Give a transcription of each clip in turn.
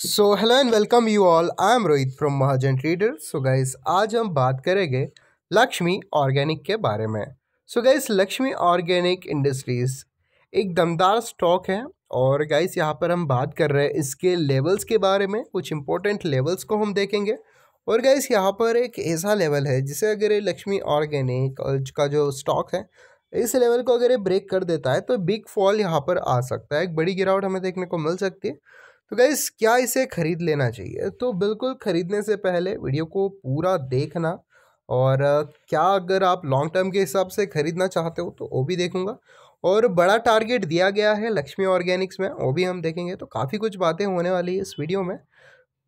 so hello and welcome you all I am Rohit from Mahajan trader so guys आज हम बात करेंगे लक्ष्मी ऑर्गेनिक के बारे में so so guys Lakshmi organic industries एक दमदार स्टॉक है और गाइस यहाँ पर हम बात कर रहे हैं इसके लेवल्स के बारे में कुछ इंपॉर्टेंट लेवल्स को हम देखेंगे और गाइस यहाँ पर एक ऐसा लेवल है जिसे अगर लक्ष्मी ऑर्गेनिक का जो स्टॉक है इस लेवल को अगर ये ब्रेक कर देता है तो बिग फॉल यहाँ पर आ सकता है एक बड़ी गिरावट हमें देखने को मिल सकती है तो गैस क्या इसे ख़रीद लेना चाहिए तो बिल्कुल ख़रीदने से पहले वीडियो को पूरा देखना और क्या अगर आप लॉन्ग टर्म के हिसाब से ख़रीदना चाहते हो तो वो भी देखूंगा और बड़ा टारगेट दिया गया है लक्ष्मी ऑर्गेनिक्स में वो भी हम देखेंगे तो काफ़ी कुछ बातें होने वाली है इस वीडियो में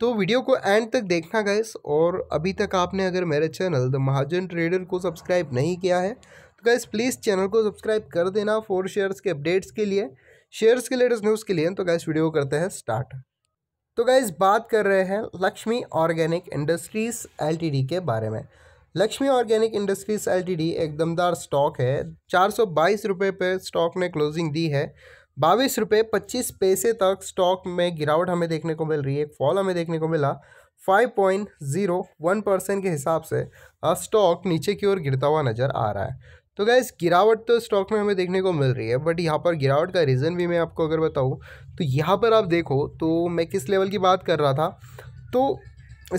तो वीडियो को एंड तक देखना गैस और अभी तक आपने अगर मेरे चैनल द महाजन ट्रेडर को सब्सक्राइब नहीं किया है तो गैस प्लीज़ चैनल को सब्सक्राइब कर देना फोर शेयर्स के अपडेट्स के लिए शेयर्स के लेटेस्ट न्यूज़ के लिए तो गाइस वीडियो करते हैं स्टार्ट तो गाइस बात कर रहे हैं लक्ष्मी ऑर्गेनिक इंडस्ट्रीज एल के बारे में लक्ष्मी ऑर्गेनिक इंडस्ट्रीज एल एक दमदार स्टॉक है चार सौ बाईस रुपये पर स्टॉक ने क्लोजिंग दी है बाईस रुपये पच्चीस पैसे तक स्टॉक में गिरावट हमें देखने को मिल रही है एक फॉल हमें देखने को मिला five point zero one percent के हिसाब से स्टॉक नीचे की ओर गिरता हुआ नज़र आ रहा है तो गैस गिरावट तो स्टॉक में हमें देखने को मिल रही है बट यहाँ पर गिरावट का रीज़न भी मैं आपको अगर बताऊँ तो यहाँ पर आप देखो तो मैं किस लेवल की बात कर रहा था तो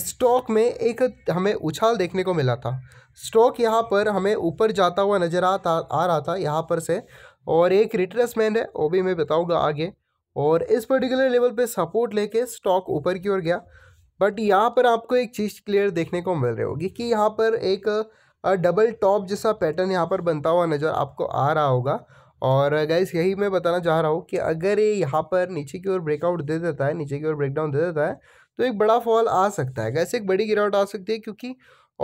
स्टॉक में एक हमें उछाल देखने को मिला था स्टॉक यहाँ पर हमें ऊपर जाता हुआ नज़र आता आ रहा था यहाँ पर से और एक रिट्रेसमेंट है वो भी मैं बताऊँगा आगे और इस पर्टिकुलर लेवल पे सपोर्ट लेके स्टॉक ऊपर की ओर गया बट यहाँ पर आपको एक चीज़ क्लियर देखने को मिल रही होगी कि यहाँ पर एक डबल टॉप जैसा पैटर्न यहाँ पर बनता हुआ नज़र आपको आ रहा होगा और गैस यही मैं बताना चाह रहा हूँ कि अगर ये यहाँ पर नीचे की ओर ब्रेकआउट दे देता है नीचे की ओर ब्रेकडाउन दे देता है तो एक बड़ा फॉल आ सकता है गैस एक बड़ी गिरावट आ सकती है क्योंकि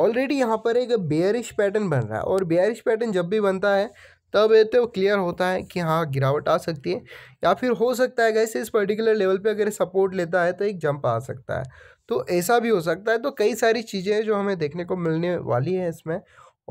ऑलरेडी यहाँ पर एक बेयरिश पैटर्न बन रहा है और बेयरिश पैटर्न जब भी बनता है तब ये तो क्लियर होता है कि हाँ गिरावट आ सकती है या फिर हो सकता है गैस इस पर्टिकुलर लेवल पर अगर सपोर्ट लेता है तो एक जंप आ सकता है तो ऐसा भी हो सकता है तो कई सारी चीज़ें हैं जो हमें देखने को मिलने वाली है इसमें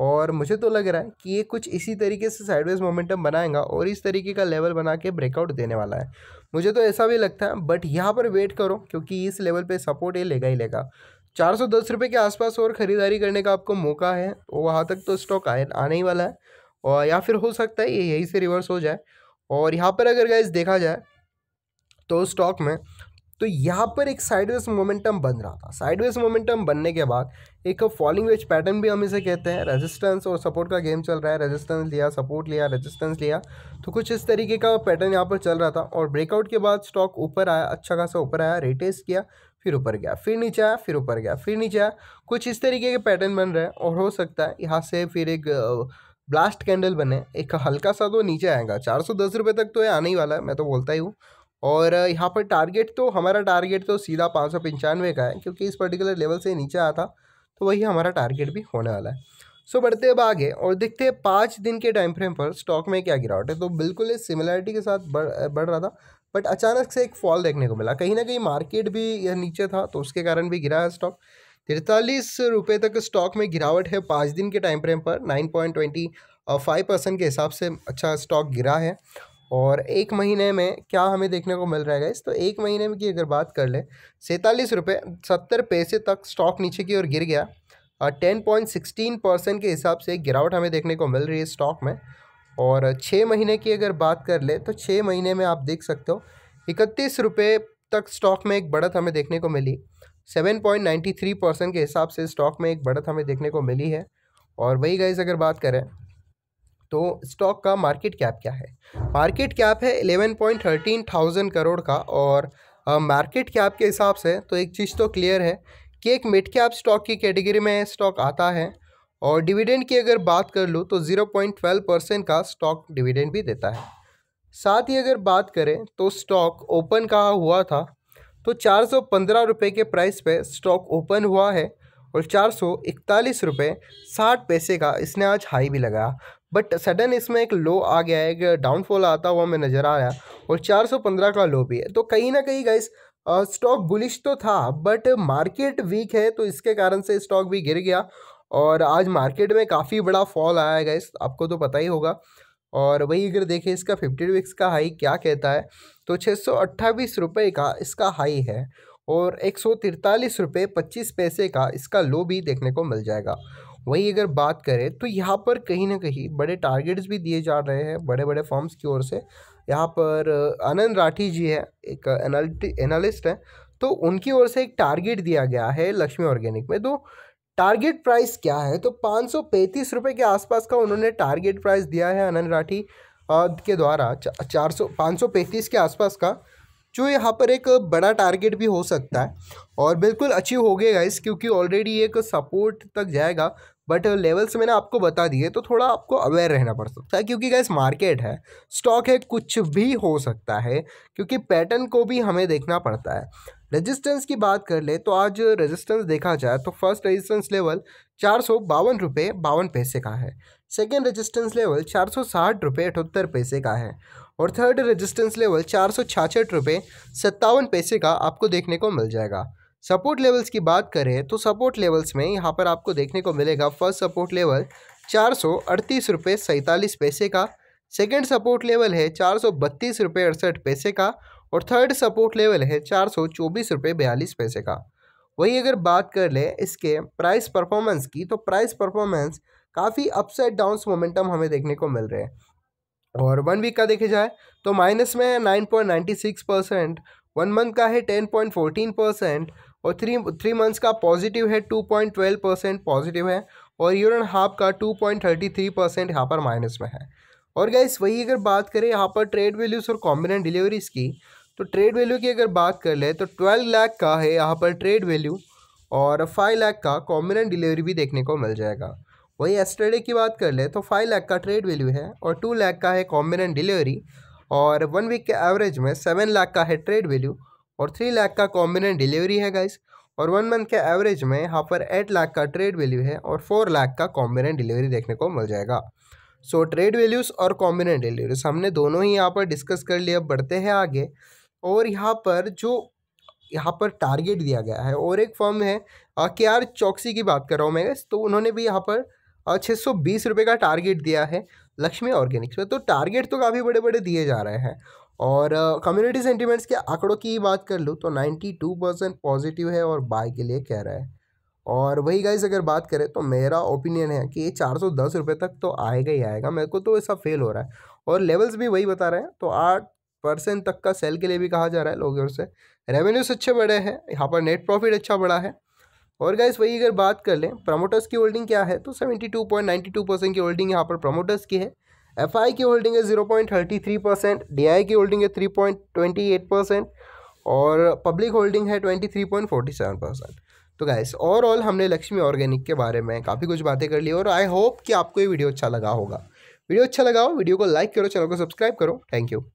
और मुझे तो लग रहा है कि ये कुछ इसी तरीके से साइडवेज मोमेंटम बनाएगा और इस तरीके का लेवल बना के ब्रेकआउट देने वाला है मुझे तो ऐसा भी लगता है बट यहाँ पर वेट करो क्योंकि इस लेवल पे सपोर्ट ये लेगा ही लेगा चार सौ दस रुपये के आसपास और ख़रीदारी करने का आपको मौका है वहाँ तक तो स्टॉक आए आने ही वाला है और या फिर हो सकता है ये यहीं से रिवर्स हो जाए और यहाँ पर अगर गैस देखा जाए तो स्टॉक में तो यहाँ पर एक साइडवेज मोमेंटम बन रहा था साइडवेज मोमेंटम बनने के बाद एक फॉलिंग वेज पैटर्न भी हम इसे कहते हैं रेजिस्टेंस और सपोर्ट का गेम चल रहा है रेजिस्टेंस लिया सपोर्ट लिया रेजिस्टेंस लिया तो कुछ इस तरीके का पैटर्न यहाँ पर चल रहा था और ब्रेकआउट के बाद स्टॉक ऊपर आया अच्छा खासा ऊपर आया रिटेस्ट किया फिर ऊपर गया फिर नीचे आया फिर ऊपर गया फिर नीचे आया कुछ इस तरीके के पैटर्न बन रहे हैं और हो सकता है यहाँ से फिर एक ब्लास्ट कैंडल बने एक हल्का सा तो नीचे आएगा चार सौ दस रुपये तक तो ये आने ही वाला है मैं तो बोलता ही हूँ और यहाँ पर टारगेट तो हमारा टारगेट तो सीधा पाँच सौ पंचानवे का है क्योंकि इस पर्टिकुलर लेवल से नीचे आता तो वही हमारा टारगेट भी होने वाला है सो so, बढ़ते अब आगे और देखते हैं पाँच दिन के टाइम फ्रेम पर स्टॉक में क्या गिरावट है तो बिल्कुल इस सिमिलरिटी के साथ बढ़ बढ़ रहा था बट अचानक से एक फॉल देखने को मिला कहीं ना कहीं मार्केट भी नीचे था तो उसके कारण भी गिरा है स्टॉक तिरतालीस रुपये तक स्टॉक में गिरावट है पाँच दिन के टाइम फ्रेम पर nine point twenty five percent के हिसाब से अच्छा स्टॉक गिरा है और एक महीने में क्या हमें देखने को मिल रहा है इस तो एक महीने में की अगर बात कर लें सैंतालीस रुपये सत्तर पैसे तक स्टॉक नीचे की ओर गिर गया टेन पॉइंट सिक्सटीन परसेंट के हिसाब से गिरावट हमें देखने को मिल रही है स्टॉक में और छः महीने की अगर बात कर ले तो छः महीने में आप देख सकते हो इकतीस रुपये तक स्टॉक में एक बढ़त हमें देखने को मिली seven point ninety three percent के हिसाब से स्टॉक में एक बढ़त हमें देखने को मिली है और वही गाइज अगर बात करें तो स्टॉक का मार्केट कैप क्या है मार्केट कैप है eleven point thirteen thousand crore का और मार्केट कैप के हिसाब से तो एक चीज़ तो क्लियर है कि एक मिड कैप स्टॉक की कैटेगरी में स्टॉक आता है और डिविडेंड की अगर बात कर लूँ तो ज़ीरो पॉइंट ट्वेल्व परसेंट का स्टॉक डिविडेंड भी देता है साथ ही अगर बात करें तो स्टॉक ओपन कहा हुआ था तो चार सौ पंद्रह रुपये के प्राइस पे स्टॉक ओपन हुआ है और चार सौ इकतालीस रुपये साठ पैसे का इसने आज हाई भी लगाया बट सडन इसमें एक लो आ गया है एक डाउनफॉल आता हुआ हमें नज़र आ रहा है और पंद्रह का लो भी है तो कहीं ना कहीं गाइस स्टॉक बुलिश तो था बट मार्केट वीक है तो इसके कारण से स्टॉक भी गिर गया और आज मार्केट में काफ़ी बड़ा फॉल आया है गाइस आपको तो पता ही होगा और वही अगर देखें इसका फिफ्टी वीक्स का हाई क्या कहता है तो छः सौ अट्ठाईस रुपये का इसका हाई है और एक सौ तिरतालीस रुपये पच्चीस पैसे का इसका लो भी देखने को मिल जाएगा वहीं अगर बात करें तो यहाँ पर कहीं ना कहीं बड़े टारगेट्स भी दिए जा रहे हैं बड़े बड़े फॉर्म्स की ओर से यहाँ पर आनंद राठी जी है एक एनालिस्ट है तो उनकी ओर से एक टारगेट दिया गया है लक्ष्मी ऑर्गेनिक में तो टारगेट प्राइस क्या है तो पाँच सौ पैंतीस रुपये के आसपास का उन्होंने टारगेट प्राइस दिया है अनंत राठी के द्वारा चार सौ पाँच सौ पैंतीस के आसपास का जो यहाँ पर एक बड़ा टारगेट भी हो सकता है और बिल्कुल अचीव हो गया इस क्योंकि ऑलरेडी एक सपोर्ट तक जाएगा बट लेवल्स मैंने आपको बता दिए तो थोड़ा आपको अवेयर रहना पड़ सकता है क्योंकि गैस मार्केट है स्टॉक है कुछ भी हो सकता है क्योंकि पैटर्न को भी हमें देखना पड़ता है रेजिस्टेंस की बात कर ले तो आज रेजिस्टेंस देखा जाए तो फर्स्ट रेजिस्टेंस लेवल चार सौ बावन रुपये बावन पैसे का है सेकेंड रजिस्टेंस लेवल चार सौ साठ रुपये अठहत्तर पैसे का है और थर्ड रेजिस्टेंस लेवल चार सौ छाछठ रुपये सत्तावन पैसे का आपको देखने को मिल जाएगा सपोर्ट लेवल्स की बात करें तो सपोर्ट लेवल्स में यहाँ पर आपको देखने को मिलेगा फर्स्ट सपोर्ट लेवल चार सौ अड़तीस रुपये सैंतालीस पैसे का सेकेंड सपोर्ट लेवल है चार सौ बत्तीस रुपये अड़सठ पैसे का और थर्ड सपोर्ट लेवल है चार सौ चौबीस रुपये बयालीस पैसे का वही अगर बात कर ले इसके प्राइस परफॉर्मेंस की तो प्राइस परफॉर्मेंस काफ़ी अपसाइड डाउन्स मोमेंटम हमें देखने को मिल रहे हैं और वन वीक का देखे जाए तो माइनस में है nine point ninety six percent one month का है टेन पॉइंट फोर्टीन परसेंट और थ्री थ्री मंथ्स का पॉजिटिव है two point twelve percent positive है और ईयर एंड हाफ का two point thirty three percent यहाँ पर माइनस में है और गैस वही अगर बात करें यहाँ पर ट्रेड वैल्यूज़ और कॉम्बिनेंट डिलीवरीज़ की तो ट्रेड वैल्यू की अगर बात कर ले तो ट्वेल्व लाख का है यहाँ पर ट्रेड वैल्यू और फाइव लाख का कॉम्बिनेंट डिलीवरी भी देखने को मिल जाएगा वहीं एस्टरडे की बात कर ले तो फाइव लाख का ट्रेड वैल्यू है और टू लाख का है कॉम्बिनेंट डिलीवरी और वन वीक के एवरेज में सेवन लाख का है ट्रेड वैल्यू और थ्री लाख का कॉम्बिनेंट डिलीवरी है गाइस और वन मंथ के एवरेज में यहाँ पर एट लाख का ट्रेड वैल्यू है और फोर लाख का कॉम्बिनेंट डिलीवरी देखने को मिल जाएगा सो ट्रेड वैल्यूज़ और कॉम्बिनेंट डिलीवरीज हमने दोनों ही यहाँ पर डिस्कस कर लिया बढ़ते हैं आगे और यहाँ पर जो यहाँ पर टारगेट दिया गया है और एक फर्म है के आर चौकसी की बात कर रहा हूँ मैं तो उन्होंने भी यहाँ पर और छः सौ बीस रुपये का टारगेट दिया है लक्ष्मी ऑर्गेनिक्स में तो टारगेट तो काफ़ी बड़े बड़े दिए जा रहे हैं और कम्युनिटी uh, सेंटीमेंट्स के आंकड़ों की बात कर लूँ तो नाइन्टी टू परसेंट पॉजिटिव है और बाय के लिए कह रहा है और वही गाइज अगर बात करें तो मेरा ओपिनियन है कि ये चार सौ दस रुपये तक तो आएगा ही आएगा मेरे को तो ऐसा फेल हो रहा है और लेवल्स भी वही बता रहे हैं तो आठ परसेंट तक का सेल के लिए भी कहा जा रहा है लोगों से रेवेन्यूज अच्छे बढ़े हैं यहाँ पर नेट प्रॉफिट अच्छा बढ़ा है और गाइस वही अगर बात कर लें प्रमोटर्स की होल्डिंग क्या है तो 72.92 परसेंट की होल्डिंग यहाँ पर प्रमोटर्स की है एफ की होल्डिंग है zero point thirty three percent D की होल्डिंग है three point twenty eight percent और पब्लिक होल्डिंग है twenty three point forty seven percent तो गाइस ओवरऑल हमने लक्ष्मी ऑर्गेनिक के बारे में काफ़ी कुछ बातें कर ली और आई होप कि आपको ये वीडियो अच्छा लगा होगा वीडियो अच्छा लगाओ वीडियो को लाइक करो चैनल को सब्सक्राइब करो थैंक यू